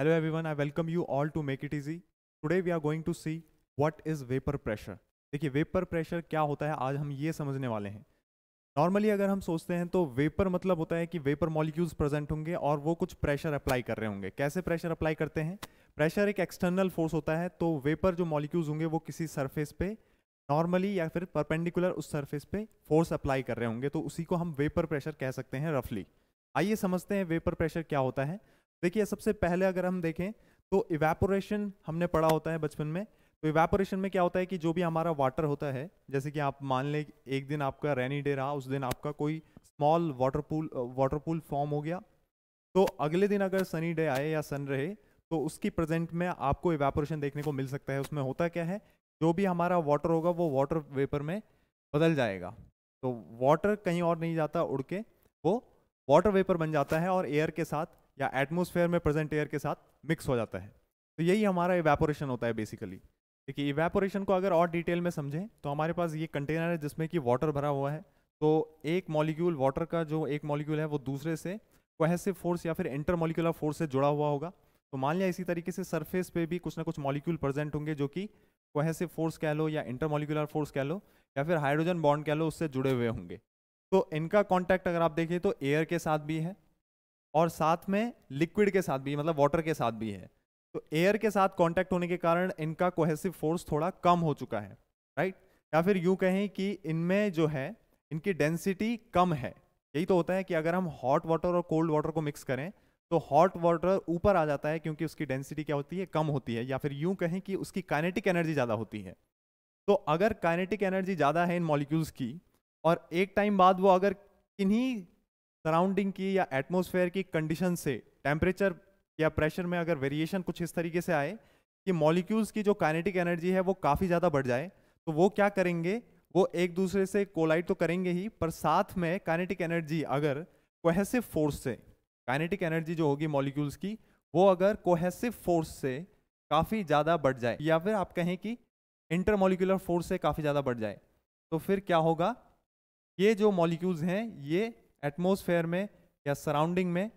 Hello everyone I welcome you all to make it easy Today we are going to see what is vapour pressure देखिए vapour pressure क्या होता है आज हम ये समझने वाले हैं नॉर्मली अगर हम सोचते हैं तो वेपर मतलब होता है कि वेपर मॉलिक्यूल्स प्रेजेंट होंगे और वो कुछ प्रेशर अप्लाई कर रहे होंगे कैसे प्रेशर अप्लाई करते हैं प्रेशर एक एक्सटर्नल फोर्स होता है तो वेपर जो मॉलिक्यूल्स होंगे वो किसी सर्फेस पे नॉर्मली या फिर परपेंडिकुलर उस सर्फेस पे फोर्स अप्लाई कर रहे होंगे तो उसी को हम वेपर प्रेशर कह सकते हैं रफली आइए समझते हैं वेपर प्रेशर क्या होता है देखिए सबसे पहले अगर हम देखें तो इवेपोरेशन हमने पढ़ा होता है बचपन में तो इवेपोरेशन में क्या होता है कि जो भी हमारा वाटर होता है जैसे कि आप मान लें एक दिन आपका रेनी डे रहा उस दिन आपका कोई small water pool water pool form हो गया तो अगले दिन अगर सनी डे आए या सन रहे तो उसकी प्रेजेंट में आपको इवेपोरेशन देखने को मिल सकता है उसमें होता क्या है जो भी हमारा वाटर होगा वो वाटर वेपर में बदल जाएगा तो वाटर कहीं और नहीं जाता उड़ के वो वाटर वेपर बन जाता है और एयर के साथ या एटमोसफेयर में प्रेजेंट एयर के साथ मिक्स हो जाता है तो यही हमारा इवेपोरेशन होता है बेसिकली देखिए इवेपोरेशन को अगर और डिटेल में समझें तो हमारे पास ये कंटेनर है जिसमें कि वाटर भरा हुआ है तो एक मॉलिक्यूल वाटर का जो एक मॉलिक्यूल है वो दूसरे से कोहेसिव फोर्स या फिर इंटर मोलिकुलर फोर्स से जुड़ा हुआ होगा तो मान लिया इसी तरीके से सरफेस पे भी कुछ ना कुछ मॉलिक्यूल प्रेजेंट होंगे जो कि कोहेसिव फोर्स कह लो या इंटर मोलिकुलर फोर्स कह लो या फिर हाइड्रोजन बॉन्ड कह लो उससे जुड़े हुए होंगे तो इनका कॉन्टैक्ट अगर आप देखें तो एयर के साथ भी है और साथ में लिक्विड के साथ भी मतलब वाटर के साथ भी है तो एयर के साथ कॉन्टेक्ट होने के कारण इनका कोहेसिव फोर्स थोड़ा कम हो चुका है राइट या फिर यूं कहें कि इनमें जो है इनकी डेंसिटी कम है यही तो होता है कि अगर हम हॉट वाटर और कोल्ड वाटर को मिक्स करें तो हॉट वाटर ऊपर आ जाता है क्योंकि उसकी डेंसिटी क्या होती है कम होती है या फिर यूं कहें कि उसकी काइनेटिक एनर्जी ज़्यादा होती है तो अगर काइनेटिक एनर्जी ज़्यादा है इन मॉलिक्यूल्स की और एक टाइम बाद वो अगर इन्हीं सराउंडिंग की या एटमोसफेयर की कंडीशन से टेम्परेचर या प्रेशर में अगर वेरिएशन कुछ इस तरीके से आए कि मॉलिक्यूल्स की जो काइनेटिक एनर्जी है वो काफ़ी ज़्यादा बढ़ जाए तो वो क्या करेंगे वो एक दूसरे से कोलाइड तो करेंगे ही पर साथ में काइनेटिक एनर्जी अगर कोहेसिव फोर्स से काइनेटिक एनर्जी जो होगी मॉलिक्यूल्स की वो अगर कोहेसिव फोर्स से काफ़ी ज़्यादा बढ़ जाए या फिर आप कहें कि इंटरमोलिकुलर फोर्स से काफ़ी ज़्यादा बढ़ जाए तो फिर क्या होगा ये जो मॉलिक्यूल्स हैं ये एटमोसफेयर में या सराउंडिंग में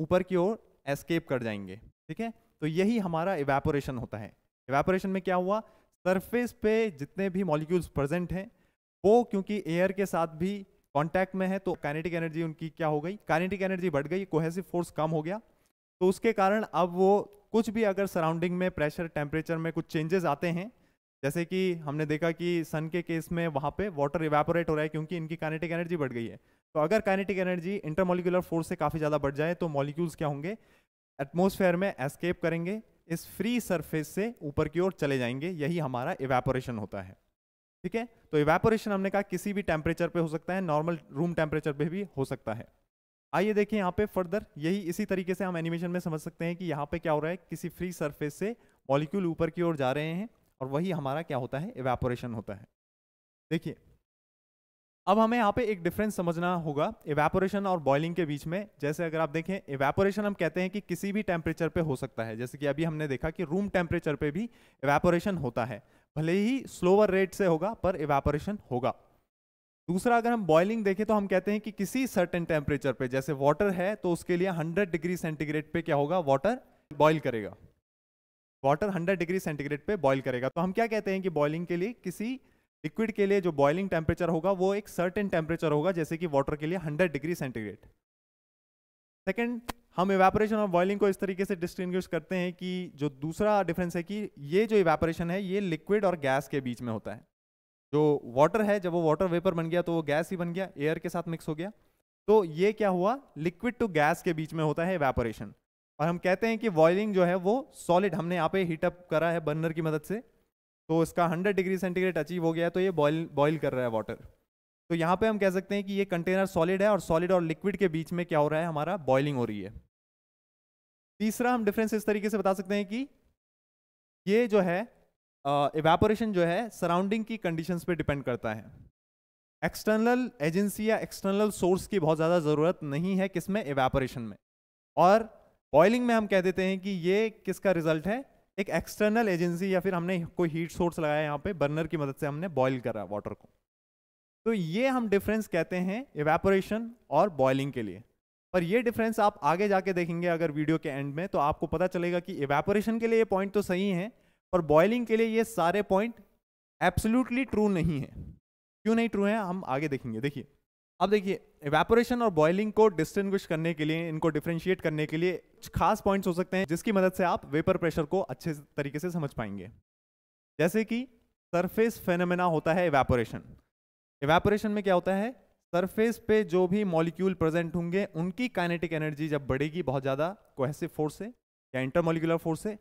ऊपर की ओर एस्केप कर जाएंगे ठीक है तो यही हमारा इवेपोरेशन होता है इवेपोरेशन में क्या हुआ सरफेस पे जितने भी मॉलिक्यूल्स प्रेजेंट हैं वो क्योंकि एयर के साथ भी कांटेक्ट में है तो काइनेटिक एनर्जी उनकी क्या हो गई काइनेटिक एनर्जी बढ़ गई कोहेसिव फोर्स कम हो गया तो उसके कारण अब वो कुछ भी अगर सराउंडिंग में प्रेशर टेम्परेचर में कुछ चेंजेस आते हैं जैसे कि हमने देखा कि सन के केस में वहाँ पे वाटर इवेपोरेट हो रहा है क्योंकि इनकी कानेटिक एनर्जी बढ़ गई है तो अगर काइनेटिक एनर्जी इंटरमोलिकुलर फोर्स से काफ़ी ज़्यादा बढ़ जाए तो मॉलिक्यूल्स क्या होंगे एटमोसफेयर में एस्केप करेंगे इस फ्री सरफेस से ऊपर की ओर चले जाएंगे यही हमारा इवेपोरेशन होता है ठीक है तो इवेपोरेशन हमने कहा किसी भी टेम्परेचर पे हो सकता है नॉर्मल रूम टेम्परेचर पे भी हो सकता है आइए देखें यहाँ पे फर्दर यही इसी तरीके से हम एनिमेशन में समझ सकते हैं कि यहाँ पे क्या हो रहा है किसी फ्री सरफेस से मॉलिक्यूल ऊपर की ओर जा रहे हैं और वही हमारा क्या होता है इवेपोरेशन होता है देखिए अब हमें यहाँ पे एक डिफरेंस समझना होगा इवेपोरेशन और बॉइलिंग के बीच में जैसे अगर आप देखें इवेपोरेशन हम कहते हैं कि किसी भी टेम्परेचर पे हो सकता है जैसे कि अभी हमने देखा कि रूम टेम्परेचर पे भी इवेपोरेशन होता है भले ही स्लोअर रेट से होगा पर इवेपोरेशन होगा दूसरा अगर हम बॉइलिंग देखें तो हम कहते हैं कि किसी सर्टन टेम्परेचर पे जैसे वाटर है तो उसके लिए हंड्रेड डिग्री सेंटीग्रेड पे क्या होगा वाटर बॉयल करेगा वाटर हंड्रेड डिग्री सेंटीग्रेड पे बॉयल करेगा तो हम क्या कहते हैं कि बॉइलिंग के लिए किसी लिक्विड के लिए जो बॉइलिंग टेम्परेचर होगा वो एक सर्टेन टेम्परेचर होगा जैसे कि वाटर के लिए 100 डिग्री सेंटीग्रेड सेकेंड हम इवेपोरेशन और बॉइलिंग को इस तरीके से डिस्टिंग्विश करते हैं कि जो दूसरा डिफरेंस है कि ये जो इवेपोरेशन है ये लिक्विड और गैस के बीच में होता है जो वाटर है जब वो वाटर वेपर बन गया तो वो गैस ही बन गया एयर के साथ मिक्स हो गया तो ये क्या हुआ लिक्विड टू गैस के बीच में होता है इवेपोरेशन और हम कहते हैं कि बॉइलिंग जो है वो सॉलिड हमने यहाँ पे हीटअप करा है बर्नर की मदद से तो इसका 100 डिग्री सेंटीग्रेड अचीव हो गया है तो ये बॉयल बॉयल कर रहा है वाटर तो यहाँ पे हम कह सकते हैं कि ये कंटेनर सॉलिड है और सॉलिड और लिक्विड के बीच में क्या हो रहा है हमारा बॉइलिंग हो रही है तीसरा हम डिफरेंस इस तरीके से बता सकते हैं कि ये जो है इवेपोरेशन uh, जो है सराउंडिंग की कंडीशन पर डिपेंड करता है एक्सटर्नल एजेंसी या एक्सटर्नल सोर्स की बहुत ज़्यादा ज़रूरत नहीं है किसमें इवेपोरेशन में और बॉइलिंग में हम कह देते हैं कि ये किसका रिजल्ट है एक एक्सटर्नल एजेंसी या फिर हमने कोई हीट सोर्स लगाया यहाँ पे बर्नर की मदद से हमने बॉयल करा वाटर को तो ये हम डिफरेंस कहते हैं एवेपोरेशन और बॉयलिंग के लिए पर ये डिफरेंस आप आगे जाके देखेंगे अगर वीडियो के एंड में तो आपको पता चलेगा कि एवेपोरेशन के लिए ये पॉइंट तो सही है पर बॉयलिंग के लिए ये सारे पॉइंट एब्सोल्युटली ट्रू नहीं है क्यों नहीं ट्रू है हम आगे देखेंगे देखिए अब देखिए एवेपोरेशन और बॉइलिंग को डिस्टिंग्विश करने के लिए इनको डिफ्रेंशिएट करने के लिए कुछ खास पॉइंट्स हो सकते हैं जिसकी मदद से आप वेपर प्रेशर को अच्छे तरीके से समझ पाएंगे जैसे कि सरफेस फेनोमेना होता है एवेपोरेशन एवेपोरेशन में क्या होता है सरफेस पे जो भी मॉलिक्यूल प्रेजेंट होंगे उनकी काइनेटिक एनर्जी जब बढ़ेगी बहुत ज़्यादा कोहेसिव फोर्स से या इंटरमोलिकुलर फोर्स से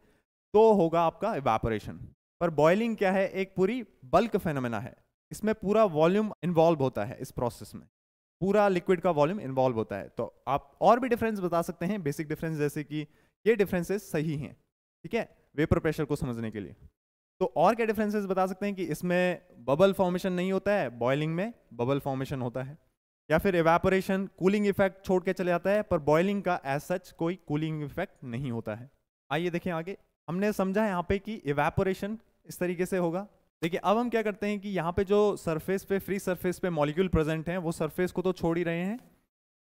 तो होगा आपका एवेपोरेशन पर बॉइलिंग क्या है एक पूरी बल्क फेनोमेना है इसमें पूरा वॉल्यूम इन्वॉल्व होता है इस प्रोसेस में पूरा लिक्विड का वॉल्यूम इन्वॉल्व होता है तो आप और भी डिफरेंस बता सकते हैं बेसिक डिफरेंस जैसे कि ये डिफरेंसेस सही हैं ठीक है वेपर प्रेशर को समझने के लिए तो और क्या डिफरेंसेस बता सकते हैं कि इसमें बबल फॉर्मेशन नहीं होता है बॉयलिंग में बबल फॉर्मेशन होता है या फिर एवेपोरेशन कूलिंग इफेक्ट छोड़ के चले जाता है पर बॉयलिंग का एज सच कोई कूलिंग इफेक्ट नहीं होता है आइए देखें आगे हमने समझा यहाँ पे कि एवेपोरेशन इस तरीके से होगा देखिए अब हम क्या करते हैं कि यहाँ पे जो सरफेस पे फ्री सरफेस पे मॉलिक्यूल प्रेजेंट हैं वो सरफेस को तो छोड़ ही रहे हैं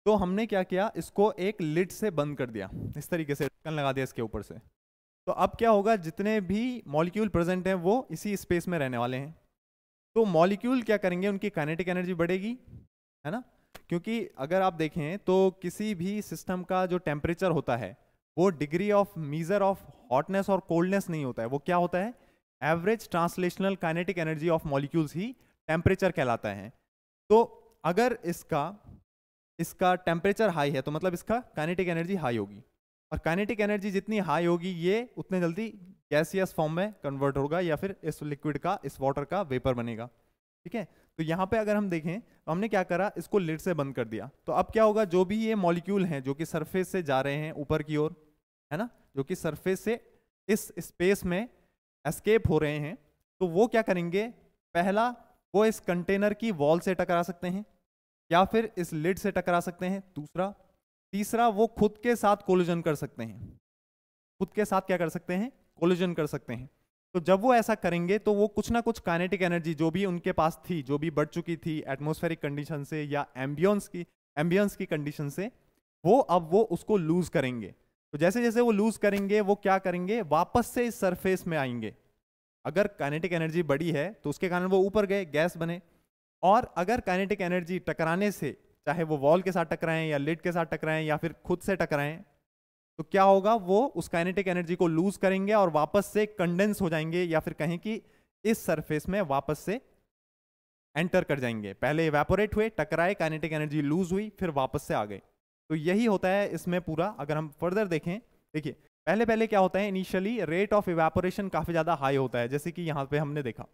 तो हमने क्या किया इसको एक लिड से बंद कर दिया इस तरीके से ढक्कन लगा दिया इसके ऊपर से तो अब क्या होगा जितने भी मॉलिक्यूल प्रेजेंट हैं वो इसी स्पेस में रहने वाले हैं तो मॉलिक्यूल क्या करेंगे उनकी काइनेटिक एनर्जी बढ़ेगी है ना क्योंकि अगर आप देखें तो किसी भी सिस्टम का जो टेम्परेचर होता है वो degree of measure of hotness और कोल्डनेस नहीं होता है वो क्या होता है average translational kinetic energy of molecules ही टेम्परेचर कहलाता है तो अगर इसका इसका टेम्परेचर हाई है तो मतलब इसका काइनेटिक एनर्जी हाई होगी और काइनेटिक एनर्जी जितनी हाई होगी ये उतने जल्दी गैसियस फॉर्म में कन्वर्ट होगा या फिर इस लिक्विड का इस वाटर का वेपर बनेगा ठीक है तो यहाँ पे अगर हम देखें तो हमने क्या करा इसको लिड से बंद कर दिया तो अब क्या होगा जो भी ये मॉलिक्यूल हैं जो कि सरफेस से जा रहे हैं ऊपर की ओर है ना जो कि सरफेस से इस स्पेस में एस्केप हो रहे हैं तो वो क्या करेंगे पहला वो इस कंटेनर की वॉल से टकरा सकते हैं या फिर इस लिड से टकरा सकते हैं दूसरा तीसरा वो खुद के साथ कोलिजन कर सकते हैं खुद के साथ क्या कर सकते हैं कोलिजन कर सकते हैं तो जब वो ऐसा करेंगे तो वो कुछ ना कुछ काइनेटिक एनर्जी जो भी उनके पास थी जो भी बढ़ चुकी थी एटमोस्फेरिक कंडीशन से या एम्बियंस की एम्बियंस की कंडीशन से वो अब वो उसको लूज करेंगे तो जैसे जैसे वो लूज करेंगे वो क्या करेंगे वापस से इस सरफेस में आएंगे अगर काइनेटिक एनर्जी बड़ी है तो उसके कारण वो ऊपर गए गैस बने और अगर काइनेटिक एनर्जी टकराने से चाहे वो वॉल के साथ टकराएं या लिड के साथ टकराएं या फिर खुद से टकराएं तो क्या होगा वो उस काइनेटिक एनर्जी को लूज करेंगे और वापस से कंडेंस हो जाएंगे या फिर कहें कि इस सरफेस में वापस से एंटर कर जाएंगे पहले वेपोरेट हुए टकराए काइनेटिक एनर्जी लूज हुई फिर वापस से आ गए तो यही होता है इसमें पूरा अगर हम फर्दर देखें देखिए पहले पहले क्या होता है इनिशियली रेट ऑफ इवेपोरेशन काफ़ी ज़्यादा हाई होता है जैसे कि यहाँ पे हमने देखा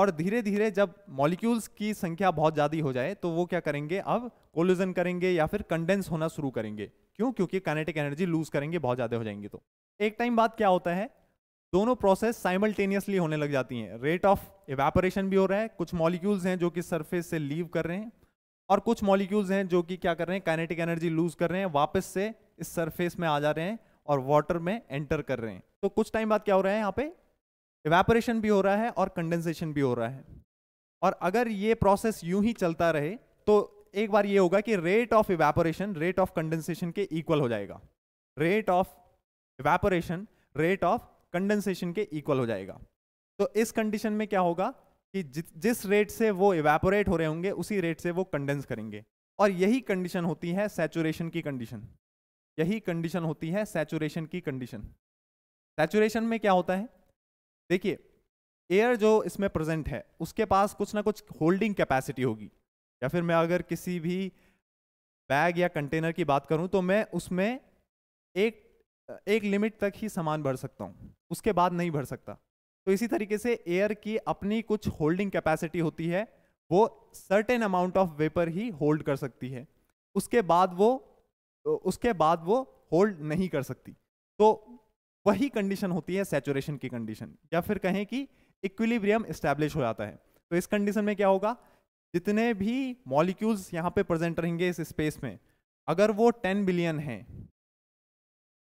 और धीरे धीरे जब मॉलिक्यूल्स की संख्या बहुत ज़्यादा हो जाए तो वो क्या करेंगे अब कोलिजन करेंगे या फिर कंडेंस होना शुरू करेंगे क्यों क्योंकि कैनेटिक एनर्जी लूज करेंगे बहुत ज़्यादा हो जाएंगे तो एक टाइम बाद क्या होता है दोनों प्रोसेस साइमल्टेनियसली होने लग जाती हैं रेट ऑफ इवेपोरेशन भी हो रहा है कुछ मॉलिक्यूल्स हैं जो कि सरफेस से लीव कर रहे हैं और कुछ मॉलिक्यूल्स हैं जो कि क्या कर रहे हैं काइनेटिक एनर्जी लूज कर रहे हैं वापस से इस सरफेस में आ जा रहे हैं और वाटर में एंटर कर रहे हैं तो कुछ टाइम बाद क्या हो रहा है यहाँ पे इवेपोरेशन भी हो रहा है और कंडेंसेशन भी हो रहा है और अगर ये प्रोसेस यूं ही चलता रहे तो एक बार ये होगा कि rate of evaporation rate of condensation के इक्वल हो जाएगा rate of evaporation rate of condensation के इक्वल हो जाएगा तो इस कंडीशन में क्या होगा कि जिस रेट से वो इवेपोरेट हो रहे होंगे उसी रेट से वो कंडेंस करेंगे और यही कंडीशन होती है सेचुरेशन की कंडीशन यही कंडीशन होती है सेचुरेशन की कंडीशन सेचुरेशन में क्या होता है देखिए एयर जो इसमें प्रेजेंट है उसके पास कुछ ना कुछ होल्डिंग कैपेसिटी होगी या फिर मैं अगर किसी भी बैग या कंटेनर की बात करूं तो मैं उसमें एक एक लिमिट तक ही सामान भर सकता हूं उसके बाद नहीं भर सकता तो इसी तरीके से एयर की अपनी कुछ होल्डिंग कैपेसिटी होती है वो सर्टेन अमाउंट ऑफ वेपर ही होल्ड कर सकती है उसके बाद वो उसके बाद वो होल्ड नहीं कर सकती तो वही कंडीशन होती है सेचुरेशन की कंडीशन या फिर कहें कि इक्विलिब्रियम इस्टेब्लिश हो जाता है तो इस कंडीशन में क्या होगा जितने भी मॉलिक्यूल्स यहाँ पे प्रेजेंट रहेंगे इस स्पेस में अगर वो 10 बिलियन हैं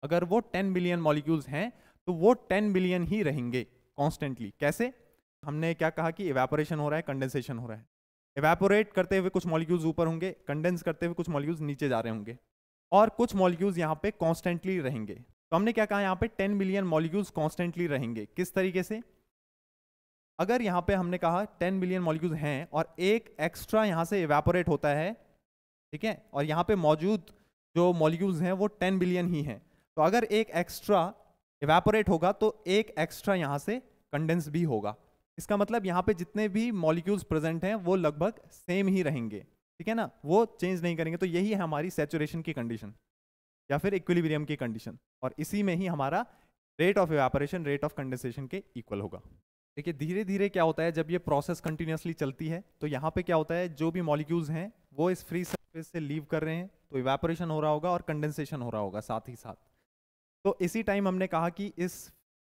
अगर वो 10 बिलियन मॉलिक्यूल्स हैं तो वो 10 बिलियन ही रहेंगे कॉन्स्टेंटली कैसे हमने क्या कहा कि इवेपोरेशन हो रहा है कंडेंसेशन हो रहा है इवेपोरेट करते हुए कुछ मॉलिक्यूल्स ऊपर होंगे कंडेंस करते हुए कुछ मॉलिक्यूल्स नीचे जा रहे होंगे और कुछ मॉलिक्यूल्स यहाँ पे कॉन्स्टेंटली रहेंगे तो हमने क्या कहा यहाँ पे 10 मिलियन मॉलिक्यूल्स कॉन्स्टेंटली रहेंगे किस तरीके से अगर यहाँ पे हमने कहा 10 मिलियन मॉलिक्यूल्स हैं और एक एक्स्ट्रा यहाँ से इवेपोरेट होता है ठीक है और यहाँ पे मौजूद जो मॉलिक्यूल्स हैं वो टेन बिलियन ही हैं तो अगर एक एक्स्ट्रा इवेपोरेट होगा तो एक एक्स्ट्रा यहाँ से कंडेंस भी होगा इसका मतलब यहाँ पे जितने भी मॉलिक्यूल्स प्रेजेंट हैं वो लगभग सेम ही रहेंगे ठीक है ना वो चेंज नहीं करेंगे तो यही है हमारी सेचुरेशन की कंडीशन या फिर इक्विलिब्रियम की कंडीशन और इसी में ही हमारा rate of evaporation rate of condensation के इक्वल होगा देखिए धीरे धीरे क्या होता है जब ये प्रोसेस कंटिन्यूसली चलती है तो यहाँ पे क्या होता है जो भी मॉलिक्यूल्स हैं वो इस फ्री सरफेस से लीव कर रहे हैं तो इवेपोरेशन हो रहा होगा और कंडेंसेशन हो रहा होगा साथ ही साथ तो इसी टाइम हमने कहा कि इस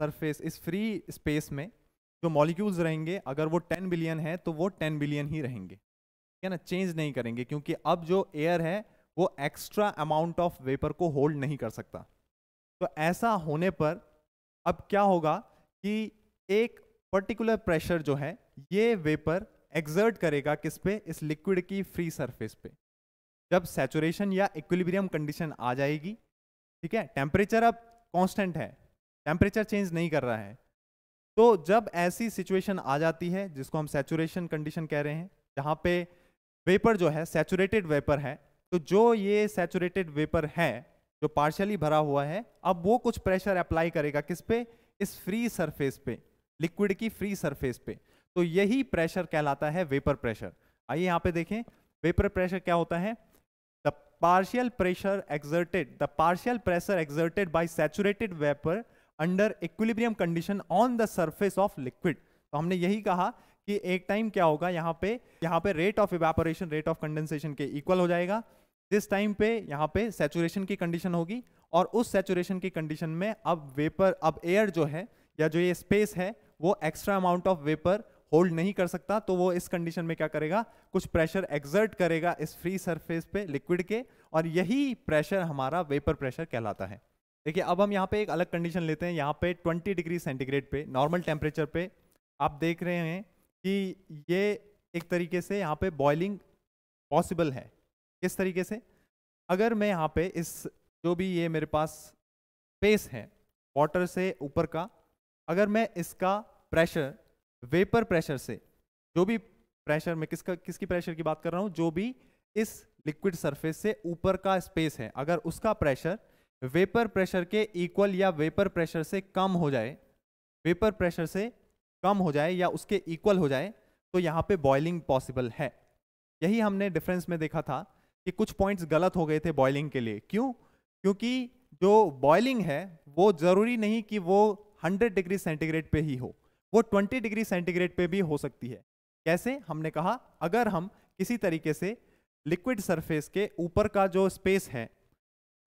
सरफेस इस फ्री स्पेस में जो मॉलिक्यूल्स रहेंगे अगर वो 10 बिलियन है तो वो 10 बिलियन ही रहेंगे ठीक है ना चेंज नहीं करेंगे क्योंकि अब जो एयर है वो एक्स्ट्रा अमाउंट ऑफ वेपर को होल्ड नहीं कर सकता तो ऐसा होने पर अब क्या होगा कि एक पर्टिकुलर प्रेशर जो है ये वेपर एग्जर्ट करेगा किस पे इस लिक्विड की फ्री सरफेस पे जब सेचुरेशन या इक्विलिब्रियम कंडीशन आ जाएगी ठीक है टेम्परेचर अब कांस्टेंट है टेम्परेचर चेंज नहीं कर रहा है तो जब ऐसी सिचुएशन आ जाती है जिसको हम सेचुरेशन कंडीशन कह रहे हैं जहाँ पे वेपर जो है सेचुरेटेड वेपर है तो जो ये सेचुरेटेड वेपर है जो पार्शली भरा हुआ है अब वो कुछ प्रेशर अप्लाई करेगा किस पे इस फ्री सरफेस पे लिक्विड की फ्री सरफेस पे तो यही प्रेशर कहलाता है वेपर प्रेशर आइए यहाँ पे देखें वेपर प्रेशर क्या होता है partial pressure exerted, the partial pressure exerted by saturated vapor under equilibrium condition on the surface of liquid. तो हमने यही कहा कि एक टाइम क्या होगा यहाँ पे यहाँ पे rate of evaporation rate of condensation के इक्वल हो जाएगा जिस टाइम पे यहाँ पे सेचुरेशन की कंडीशन होगी और उस सेचुरेशन की कंडीशन में अब वेपर अब एयर जो है या जो ये स्पेस है वो extra amount of vapour hold नहीं कर सकता तो वो इस कंडीशन में क्या करेगा कुछ प्रेशर एग्जर्ट करेगा इस फ्री सरफेस पे लिक्विड के और यही प्रेशर हमारा वेपर प्रेशर कहलाता है देखिए अब हम यहाँ पे एक अलग कंडीशन लेते हैं यहाँ पे 20 डिग्री सेंटीग्रेड पे नॉर्मल टेम्परेचर पे आप देख रहे हैं कि ये एक तरीके से यहाँ पे बॉइलिंग पॉसिबल है किस तरीके से अगर मैं यहाँ पे इस जो भी ये मेरे पास स्पेस है वाटर से ऊपर का अगर मैं इसका प्रेशर वेपर प्रेशर से जो भी प्रेशर में किसका किसकी प्रेशर की बात कर रहा हूँ जो भी इस लिक्विड सरफेस से ऊपर का स्पेस है अगर उसका प्रेशर वेपर प्रेशर के इक्वल या वेपर प्रेशर से कम हो जाए वेपर प्रेशर से कम हो जाए या उसके इक्वल हो जाए तो यहाँ पे बॉइलिंग पॉसिबल है यही हमने डिफरेंस में देखा था कि कुछ पॉइंट्स गलत हो गए थे बॉइलिंग के लिए क्यों क्योंकि जो बॉइलिंग है वो ज़रूरी नहीं कि वो 100 डिग्री सेंटीग्रेड पे ही हो वो 20 डिग्री सेंटीग्रेड पे भी हो सकती है कैसे हमने कहा अगर हम किसी तरीके से लिक्विड सरफेस के ऊपर का जो स्पेस है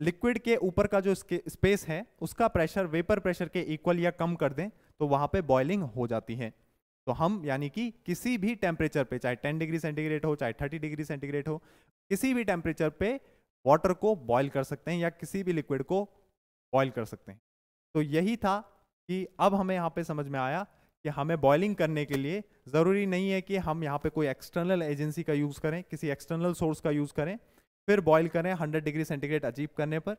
लिक्विड के ऊपर का जो स्पेस है उसका प्रेशर वेपर प्रेशर के इक्वल या कम कर दें तो वहाँ पे बॉयलिंग हो जाती है तो हम यानी कि किसी भी टेम्परेचर पे चाहे 10 डिग्री सेंटीग्रेड हो चाहे 30 डिग्री सेंटीग्रेड हो किसी भी टेम्परेचर पे वाटर को बॉयल कर सकते हैं या किसी भी लिक्विड को बॉयल कर सकते हैं तो यही था कि अब हमें यहाँ पे समझ में आया कि हमें बॉयलिंग करने के लिए ज़रूरी नहीं है कि हम यहाँ पे कोई एक्सटर्नल एजेंसी का यूज़ करें किसी एक्सटर्नल सोर्स का यूज़ करें फिर बॉयल करें हंड्रेड डिग्री सेंटीग्रेड अचीव करने पर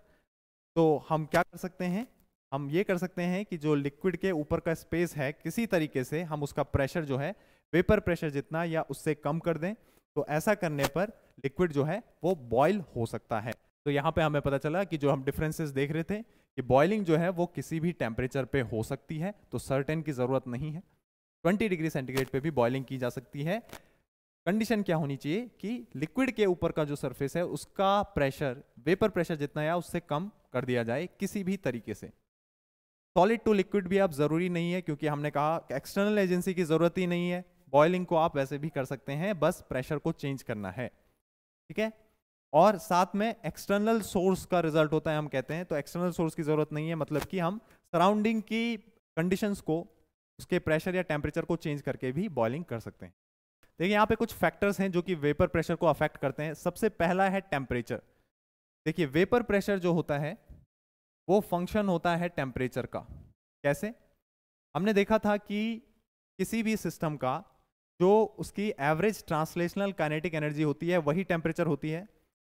तो हम क्या कर सकते हैं हम ये कर सकते हैं कि जो लिक्विड के ऊपर का स्पेस है किसी तरीके से हम उसका प्रेशर जो है वेपर प्रेशर जितना या उससे कम कर दें तो ऐसा करने पर लिक्विड जो है वो बॉयल हो सकता है तो यहाँ पे हमें पता चला कि जो हम डिफरेंसेस देख रहे थे कि बॉइलिंग जो है वो किसी भी टेम्परेचर पे हो सकती है तो सर्टेन की ज़रूरत नहीं है 20 डिग्री सेंटीग्रेड पे भी बॉइलिंग की जा सकती है कंडीशन क्या होनी चाहिए कि लिक्विड के ऊपर का जो सरफेस है उसका प्रेशर वेपर प्रेशर जितना है उससे कम कर दिया जाए किसी भी तरीके से सॉलिड टू लिक्विड भी आप ज़रूरी नहीं है क्योंकि हमने कहा एक्सटर्नल एजेंसी की ज़रूरत ही नहीं है बॉइलिंग को आप वैसे भी कर सकते हैं बस प्रेशर को चेंज करना है ठीक है और साथ में एक्सटर्नल सोर्स का रिजल्ट होता है हम कहते हैं तो एक्सटर्नल सोर्स की ज़रूरत नहीं है मतलब कि हम सराउंडिंग की कंडीशंस को उसके प्रेशर या टेम्परेचर को चेंज करके भी बॉइलिंग कर सकते हैं देखिए यहाँ पे कुछ फैक्टर्स हैं जो कि वेपर प्रेशर को अफेक्ट करते हैं सबसे पहला है टेम्परेचर देखिए वेपर प्रेशर जो होता है वो फंक्शन होता है टेम्परेचर का कैसे हमने देखा था कि किसी भी सिस्टम का जो उसकी एवरेज ट्रांसलेशनल काइनेटिक एनर्जी होती है वही टेम्परेचर होती है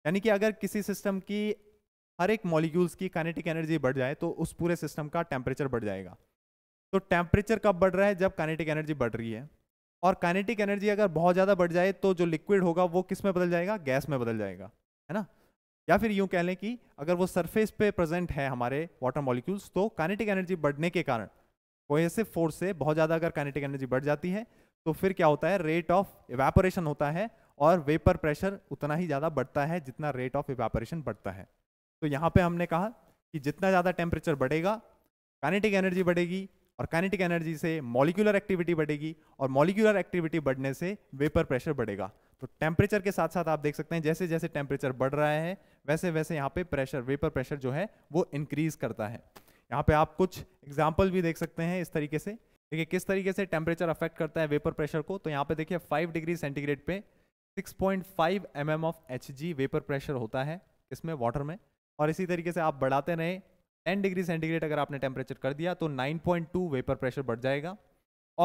यानी कि अगर किसी सिस्टम की हर एक मॉलिक्यूल्स की काइनेटिक एनर्जी बढ़ जाए तो उस पूरे सिस्टम का टेम्परेचर बढ़ जाएगा तो टेम्परेचर कब बढ़ रहा है जब काइनेटिक एनर्जी बढ़ रही है और काइनेटिक एनर्जी अगर बहुत ज़्यादा बढ़ जाए तो जो लिक्विड होगा वो किस में बदल जाएगा गैस में बदल जाएगा है ना या फिर यूँ कह लें कि अगर वो सरफेस पे प्रेजेंट है हमारे वाटर मॉलिक्यूल्स तो काइनेटिक एनर्जी बढ़ने के कारण कोहेसिव फोर्स से बहुत ज़्यादा अगर काइनेटिक एनर्जी बढ़ जाती है तो फिर क्या होता है रेट ऑफ इवेपोरेशन होता है और वेपर प्रेशर उतना ही ज़्यादा बढ़ता है जितना रेट ऑफ इवेपोरेशन बढ़ता है तो यहाँ पे हमने कहा कि जितना ज़्यादा टेम्परेचर बढ़ेगा काइनेटिक एनर्जी बढ़ेगी और काइनेटिक एनर्जी से मॉलिकुलर एक्टिविटी बढ़ेगी और मॉलिकुलर एक्टिविटी बढ़ने से वेपर प्रेशर बढ़ेगा तो टेम्परेचर के साथ साथ आप देख सकते हैं जैसे जैसे टेम्परेचर बढ़ रहा है वैसे वैसे यहाँ पर प्रेशर वेपर प्रेशर जो है वो इंक्रीज करता है यहाँ पर आप कुछ एग्जाम्पल भी देख सकते हैं इस तरीके से देखिए किस तरीके से टेम्परेचर अफेक्ट करता है वेपर प्रेशर को तो यहाँ पे देखिए फाइव डिग्री सेंटीग्रेड पे 6.5 mm of H vapour pressure होता है इसमें वाटर में और इसी तरीके से आप बढ़ाते रहें 10 डिग्री सेंटीग्रेड अगर आपने टेम्परेचर कर दिया तो 9.2 वेपर प्रेशर बढ़ जाएगा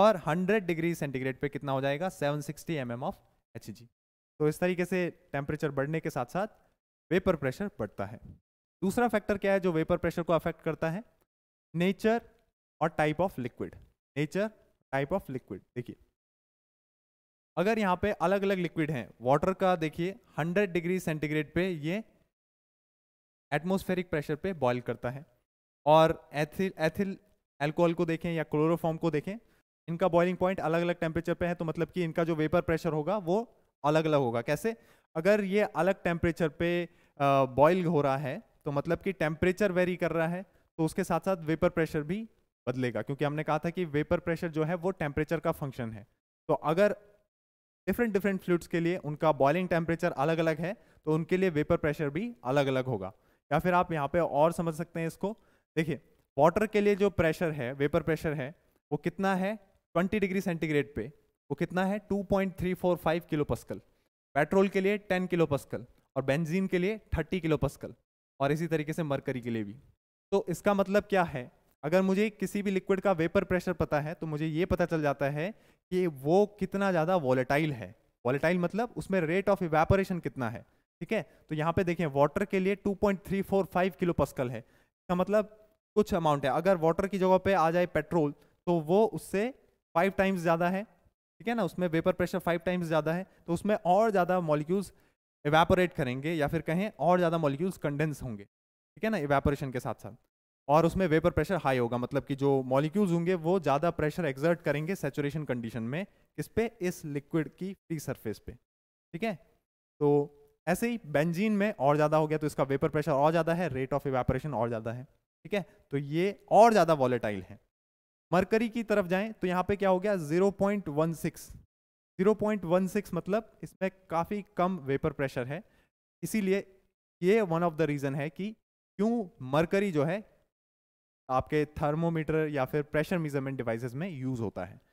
और 100 डिग्री सेंटीग्रेड पे कितना हो जाएगा 760 सिक्सटी mm ऑफ एच तो इस तरीके से टेम्परेचर बढ़ने के साथ साथ वेपर प्रेशर बढ़ता है दूसरा फैक्टर क्या है जो वेपर प्रेशर को अफेक्ट करता है नेचर और type of liquid nature type of liquid देखिए अगर यहाँ पे अलग अलग लिक्विड हैं वाटर का देखिए 100 डिग्री सेंटीग्रेड पे ये एटमोस्फेरिक प्रेशर पे बॉयल करता है और एथिल एथिल एल्कोहल को देखें या क्लोरोफॉर्म को देखें इनका बॉइलिंग पॉइंट अलग अलग टेम्परेचर पे है तो मतलब कि इनका जो वेपर प्रेशर होगा वो अलग अलग होगा कैसे अगर ये अलग टेम्परेचर पे बॉयल हो रहा है तो मतलब कि टेम्परेचर वेरी कर रहा है तो उसके साथ साथ वेपर प्रेशर भी बदलेगा क्योंकि हमने कहा था कि वेपर प्रेशर जो है वो टेम्परेचर का फंक्शन है तो अगर डिफरेंट डिफरेंट फ्लूड्स के लिए उनका बॉइलिंग टेम्परेचर अलग अलग है तो उनके लिए वेपर प्रेशर भी अलग अलग होगा या फिर आप यहाँ पे और समझ सकते हैं इसको देखिए वाटर के लिए जो प्रेशर है वेपर प्रेशर है वो कितना है 20 डिग्री सेंटीग्रेड पे वो कितना है 2.345 किलो पस्कल पेट्रोल के लिए 10 किलो पस्कल और बेंजीन के लिए 30 किलो पस्कल और इसी तरीके से मरकरी के लिए भी तो इसका मतलब क्या है अगर मुझे किसी भी लिक्विड का वेपर प्रेशर पता है तो मुझे ये पता चल जाता है कि वो कितना ज़्यादा वॉलेटाइल है वॉलेटाइल मतलब उसमें रेट ऑफ इवेपोरेशन कितना है ठीक है तो यहाँ पे देखें वाटर के लिए 2.345 किलो पस्कल है इसका मतलब कुछ अमाउंट है अगर वाटर की जगह पे आ जाए पेट्रोल तो वो उससे फाइव टाइम्स ज़्यादा है ठीक है ना उसमें वेपर प्रेशर फाइव टाइम्स ज़्यादा है तो उसमें और ज़्यादा मॉलिक्यूल्स इवेपोरेट करेंगे या फिर कहें और ज़्यादा मॉलिक्यूल्स कंडेंस होंगे ठीक है ना इवेपोरेशन के साथ साथ और उसमें वेपर प्रेशर हाई होगा मतलब कि जो मॉलिक्यूल्स होंगे वो ज़्यादा प्रेशर एग्जर्ट करेंगे सेचुरेशन कंडीशन में किस पे इस लिक्विड की फ्री सरफेस पे ठीक है तो ऐसे ही बेंजीन में और ज़्यादा हो गया तो इसका वेपर प्रेशर और ज़्यादा है रेट ऑफ इवेपरेशन और ज़्यादा है ठीक है तो ये और ज़्यादा वॉलेटाइल है मरकरी की तरफ जाएँ तो यहाँ पर क्या हो गया वन 0.16 मतलब इसमें काफ़ी कम वेपर प्रेशर है इसीलिए ये वन ऑफ द रीज़न है कि क्यों मरकरी जो है आपके थर्मोमीटर या फिर प्रेशर मेजरमेंट डिवाइसेस में यूज़ होता है